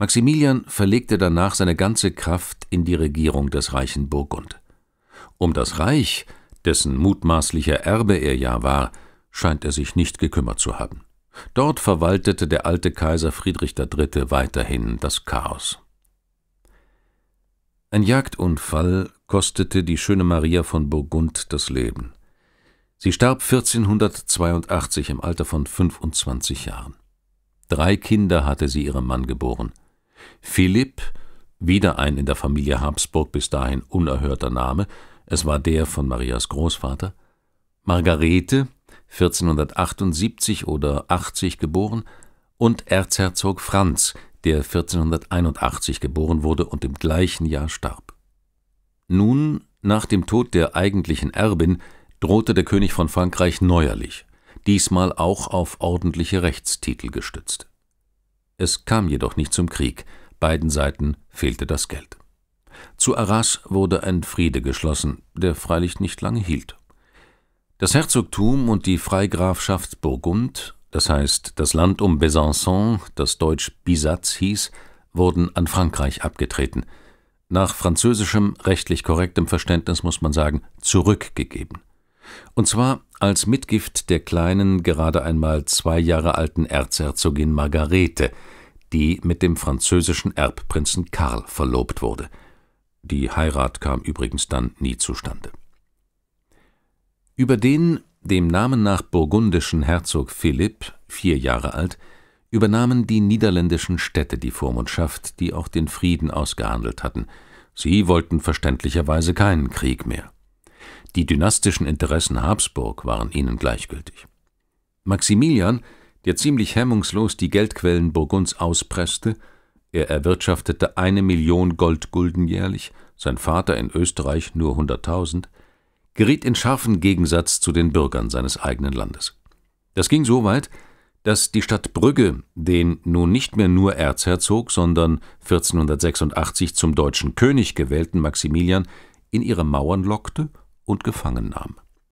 Maximilian verlegte danach seine ganze Kraft in die Regierung des reichen Burgund. Um das Reich, dessen mutmaßlicher Erbe er ja war, scheint er sich nicht gekümmert zu haben. Dort verwaltete der alte Kaiser Friedrich III. weiterhin das Chaos. Ein Jagdunfall kostete die schöne Maria von Burgund das Leben. Sie starb 1482 im Alter von 25 Jahren. Drei Kinder hatte sie ihrem Mann geboren – Philipp, wieder ein in der Familie Habsburg bis dahin unerhörter Name, es war der von Marias Großvater, Margarete, 1478 oder 80 geboren, und Erzherzog Franz, der 1481 geboren wurde und im gleichen Jahr starb. Nun, nach dem Tod der eigentlichen Erbin, drohte der König von Frankreich neuerlich, diesmal auch auf ordentliche Rechtstitel gestützt. Es kam jedoch nicht zum Krieg, beiden Seiten fehlte das Geld. Zu Arras wurde ein Friede geschlossen, der freilich nicht lange hielt. Das Herzogtum und die Freigrafschaft Burgund, das heißt das Land um Besançon, das deutsch Bisatz hieß, wurden an Frankreich abgetreten. Nach französischem rechtlich korrektem Verständnis muss man sagen, zurückgegeben und zwar als Mitgift der kleinen, gerade einmal zwei Jahre alten Erzherzogin Margarete, die mit dem französischen Erbprinzen Karl verlobt wurde. Die Heirat kam übrigens dann nie zustande. Über den, dem Namen nach burgundischen Herzog Philipp, vier Jahre alt, übernahmen die niederländischen Städte die Vormundschaft, die auch den Frieden ausgehandelt hatten. Sie wollten verständlicherweise keinen Krieg mehr. Die dynastischen Interessen Habsburg waren ihnen gleichgültig. Maximilian, der ziemlich hemmungslos die Geldquellen Burgunds auspresste, er erwirtschaftete eine Million Goldgulden jährlich, sein Vater in Österreich nur hunderttausend, geriet in scharfen Gegensatz zu den Bürgern seines eigenen Landes. Das ging so weit, dass die Stadt Brügge den nun nicht mehr nur Erzherzog, sondern 1486 zum deutschen König gewählten Maximilian in ihre Mauern lockte und gefangen nahm